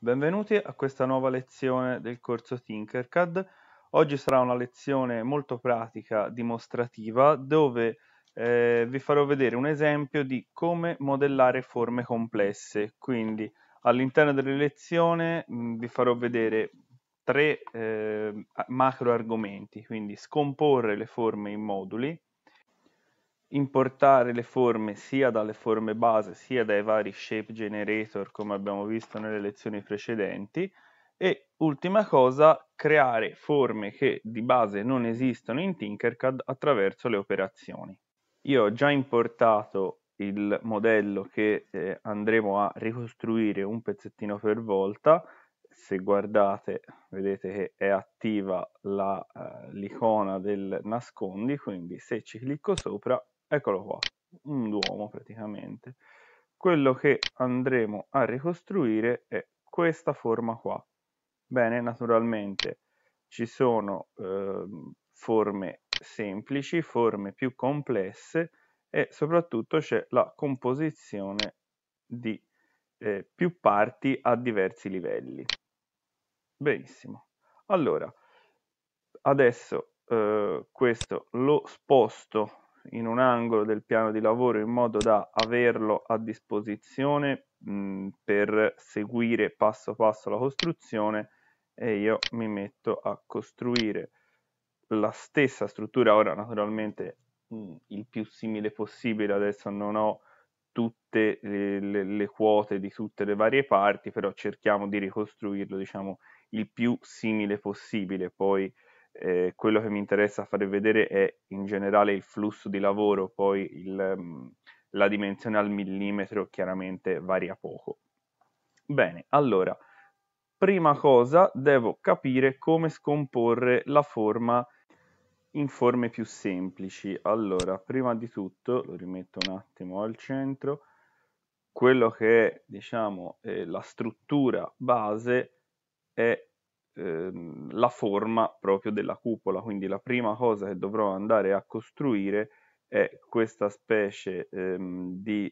Benvenuti a questa nuova lezione del corso Tinkercad. Oggi sarà una lezione molto pratica, dimostrativa, dove eh, vi farò vedere un esempio di come modellare forme complesse. Quindi all'interno della lezione mh, mm, vi farò vedere tre eh, macro argomenti, quindi scomporre le forme in moduli, importare le forme sia dalle forme base sia dai vari shape generator come abbiamo visto nelle lezioni precedenti e ultima cosa creare forme che di base non esistono in Tinkercad attraverso le operazioni. Io ho già importato il modello che eh, andremo a ricostruire un pezzettino per volta se guardate vedete che è attiva eh, l'icona uh, del nascondi quindi se ci clicco sopra eccolo qua, un duomo praticamente. Quello che andremo a ricostruire è questa forma qua. Bene, naturalmente ci sono eh, forme semplici, forme più complesse e soprattutto c'è la composizione di eh, più parti a diversi livelli. Benissimo. Allora, adesso eh, questo lo sposto in un angolo del piano di lavoro in modo da averlo a disposizione mh, mhmm, per seguire passo passo la costruzione e io mi metto a costruire la stessa struttura ora naturalmente mh, mhmm, il più simile possibile adesso non ho tutte le, le, le, quote di tutte le varie parti però cerchiamo di ricostruirlo diciamo il più simile possibile poi eh, quello che mi interessa fare vedere è in generale il flusso di lavoro, poi il, mm, la dimensione al millimetro chiaramente varia poco. Bene, allora, prima cosa devo capire come scomporre la forma in forme più semplici. Allora, prima di tutto, lo rimetto un attimo al centro, quello che è, diciamo, eh, la struttura base è Ehm, la forma proprio della cupola, quindi la prima cosa che dovrò andare a costruire è questa specie ehm, di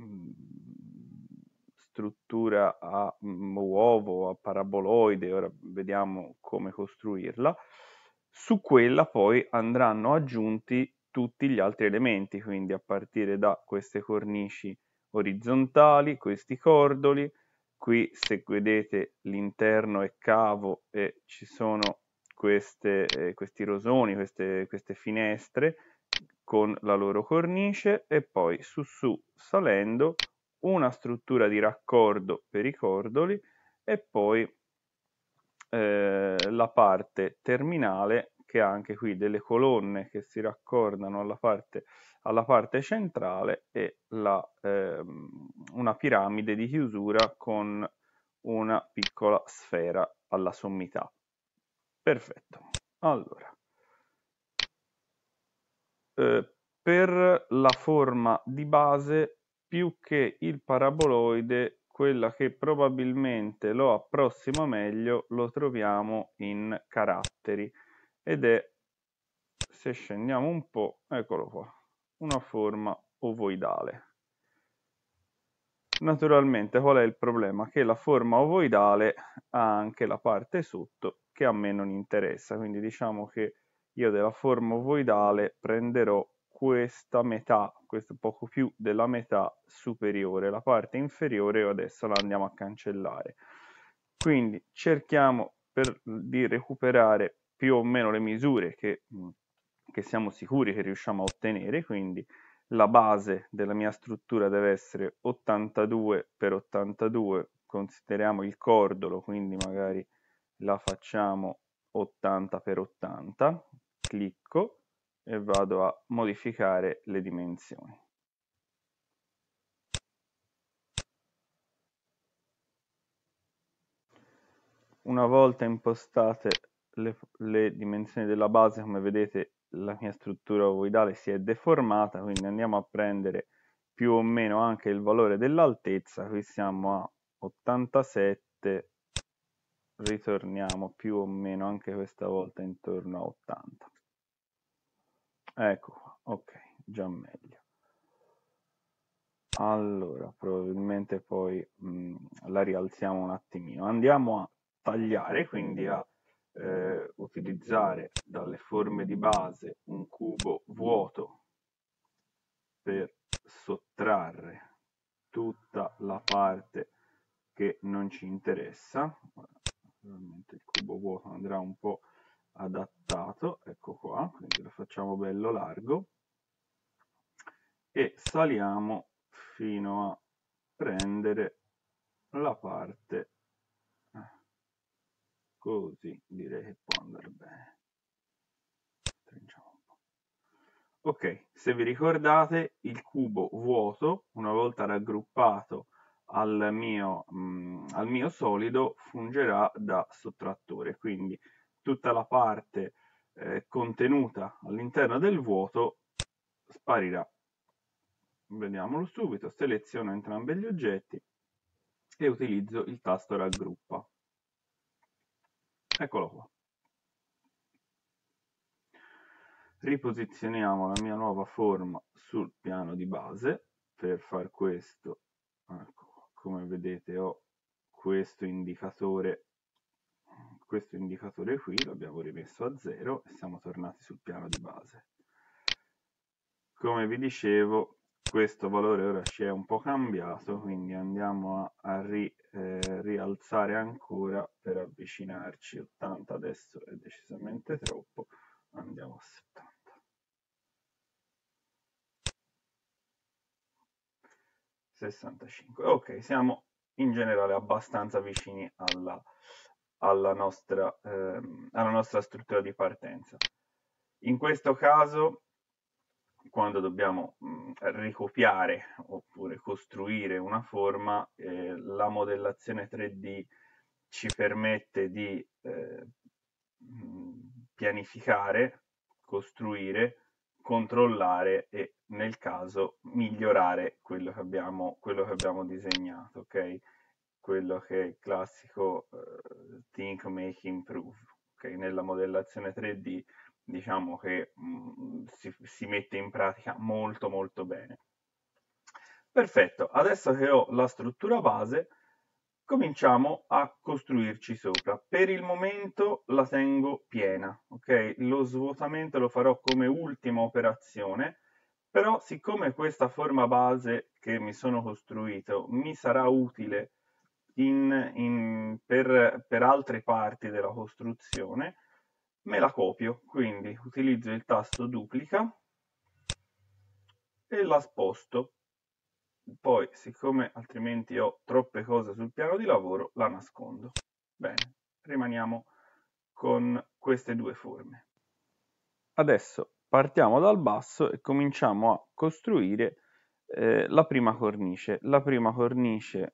mm, struttura a mm, uovo, a paraboloide, ora vediamo come costruirla, su quella poi andranno aggiunti tutti gli altri elementi, quindi a partire da queste cornici orizzontali, questi cordoli, qui se vedete l'interno è cavo e ci sono queste, eh, questi rosoni, queste, queste finestre con la loro cornice e poi su su salendo una struttura di raccordo per i cordoli e poi eh, la parte terminale che ha anche qui delle colonne che si raccordano alla parte, alla parte centrale e la, ehm, una piramide di chiusura con una piccola sfera alla sommità. Perfetto. Allora, eh, per la forma di base, più che il paraboloide, quella che probabilmente lo approssima meglio lo troviamo in caratteri ed è, se scendiamo un po', eccolo qua, una forma ovoidale. Naturalmente qual è il problema? Che la forma ovoidale ha anche la parte sotto che a me non interessa, quindi diciamo che io della forma ovoidale prenderò questa metà, questo poco più della metà superiore, la parte inferiore io adesso la andiamo a cancellare. Quindi cerchiamo per, di recuperare più o meno le misure che, che siamo sicuri che riusciamo a ottenere, quindi la base della mia struttura deve essere 82 x 82, consideriamo il cordolo, quindi magari la facciamo 80 x 80, clicco e vado a modificare le dimensioni. Una volta impostate le, le dimensioni della base come vedete la mia struttura ovoidale si è deformata quindi andiamo a prendere più o meno anche il valore dell'altezza qui siamo a 87 ritorniamo più o meno anche questa volta intorno a 80 ecco qua ok già meglio allora probabilmente poi mh, la rialziamo un attimino andiamo a tagliare quindi a eh, utilizzare dalle forme di base un cubo vuoto per sottrarre tutta la parte che non ci interessa Ovviamente il cubo vuoto andrà un po' adattato ecco qua quindi lo facciamo bello largo e saliamo fino a prendere la parte Così direi che può andare bene. Ok, se vi ricordate il cubo vuoto, una volta raggruppato al mio, mh, mm, al mio solido, fungerà da sottrattore. Quindi tutta la parte eh, contenuta all'interno del vuoto sparirà. Vediamolo subito, seleziono entrambi gli oggetti e utilizzo il tasto raggruppa. Eccolo qua. Riposizioniamo la mia nuova forma sul piano di base. Per far questo, ecco, come vedete ho questo indicatore, questo indicatore qui, l'abbiamo rimesso a zero e siamo tornati sul piano di base. Come vi dicevo, questo valore ora ci è un po' cambiato, quindi andiamo a, a ri, eh, rialzare ancora per avvicinarci. 80 adesso è decisamente troppo, andiamo a 70. ,65. ok siamo in generale abbastanza vicini alla, alla, nostra, ehm, alla nostra struttura di partenza in questo caso quando dobbiamo mh, mm, ricopiare oppure costruire una forma, eh, la modellazione 3D ci permette di eh, mm, pianificare, costruire, controllare e nel caso migliorare quello che abbiamo, quello che abbiamo disegnato, ok? Quello che è il classico eh, think, make, improve. Okay? Nella modellazione 3D diciamo che mh, mm, si, si mette in pratica molto molto bene. Perfetto, adesso che ho la struttura base, cominciamo a costruirci sopra. Per il momento la tengo piena, ok? Lo svuotamento lo farò come ultima operazione, però siccome questa forma base che mi sono costruito mi sarà utile in, in, per, per altre parti della costruzione, me la copio, quindi utilizzo il tasto duplica e la sposto. Poi, siccome altrimenti ho troppe cose sul piano di lavoro, la nascondo. Bene, rimaniamo con queste due forme. Adesso partiamo dal basso e cominciamo a costruire eh, la prima cornice. La prima cornice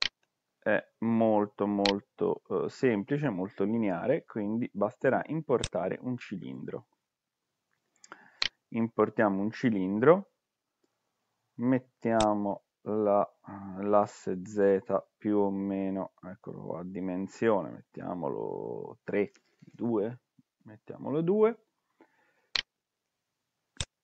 è molto molto eh, semplice, molto lineare, quindi basterà importare un cilindro. Importiamo un cilindro, mettiamo l'asse la, z più o meno, eccolo qua, dimensione, mettiamolo 3, 2, mettiamolo 2.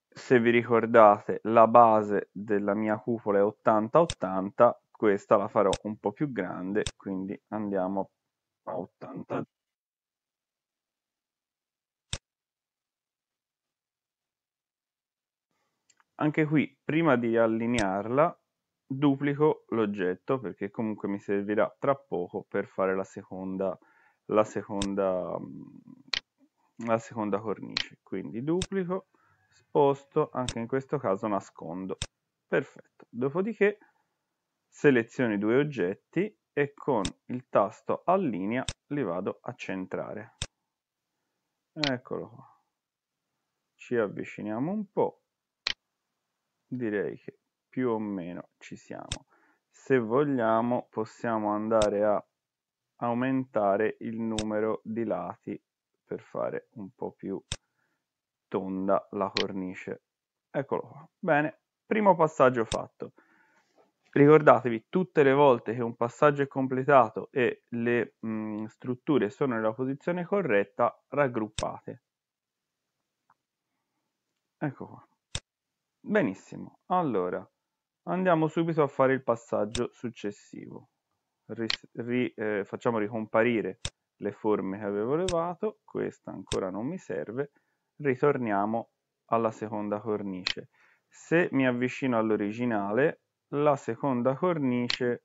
Se vi ricordate, la base della mia cupola è 80-80, questa la farò un po' più grande, quindi andiamo a 80. Anche qui, prima di allinearla, duplico l'oggetto perché comunque mi servirà tra poco per fare la seconda, la seconda, la seconda cornice. Quindi duplico, sposto, anche in questo caso nascondo. Perfetto. Dopodiché Selezioni due oggetti e con il tasto Allinea li vado a centrare. Eccolo qua. Ci avviciniamo un po'. Direi che più o meno ci siamo. Se vogliamo possiamo andare a aumentare il numero di lati per fare un po' più tonda la cornice. Eccolo qua. Bene, primo passaggio fatto. Ricordatevi, tutte le volte che un passaggio è completato e le mh, mhmm, strutture sono nella posizione corretta, raggruppate. Ecco qua. Benissimo, allora andiamo subito a fare il passaggio successivo. Ri, ri, eh, facciamo ricomparire le forme che avevo levato, questa ancora non mi serve, ritorniamo alla seconda cornice. Se mi avvicino all'originale, la seconda cornice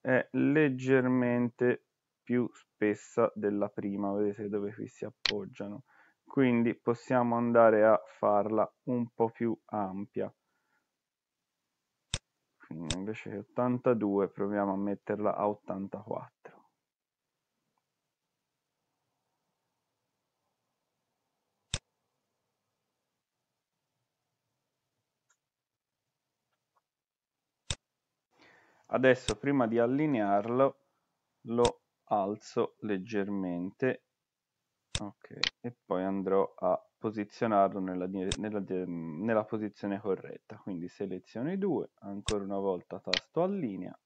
è leggermente più spessa della prima, vedete dove qui si appoggiano, quindi possiamo andare a farla un po' più ampia. Quindi invece che 82 proviamo a metterla a 84. adesso prima di allinearlo lo alzo leggermente ok e poi andrò a posizionarlo nella, nella, nella posizione corretta quindi selezione 2 ancora una volta tasto allinea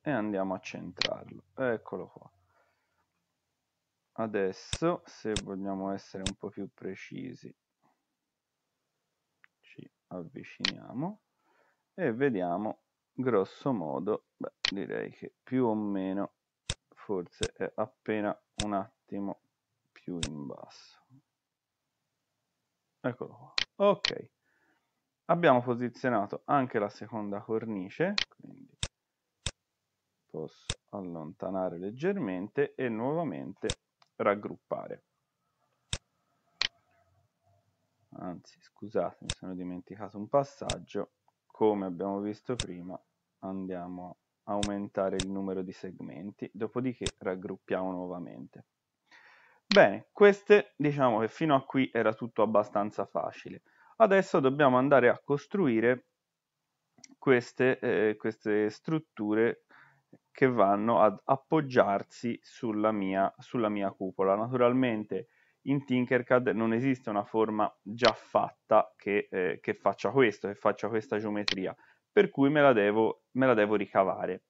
e andiamo a centrarlo eccolo qua adesso se vogliamo essere un po' più precisi ci avviciniamo e vediamo grosso modo beh, direi che più o meno forse è appena un attimo più in basso eccolo qua ok abbiamo posizionato anche la seconda cornice quindi posso allontanare leggermente e nuovamente raggruppare anzi scusate mi sono dimenticato un passaggio come abbiamo visto prima andiamo a aumentare il numero di segmenti, dopodiché raggruppiamo nuovamente. Bene, queste diciamo che fino a qui era tutto abbastanza facile. Adesso dobbiamo andare a costruire queste, eh, queste strutture che vanno ad appoggiarsi sulla mia, sulla mia cupola. Naturalmente in Tinkercad non esiste una forma già fatta che, eh, che faccia questo, che faccia questa geometria, per cui me la devo, me la devo ricavare.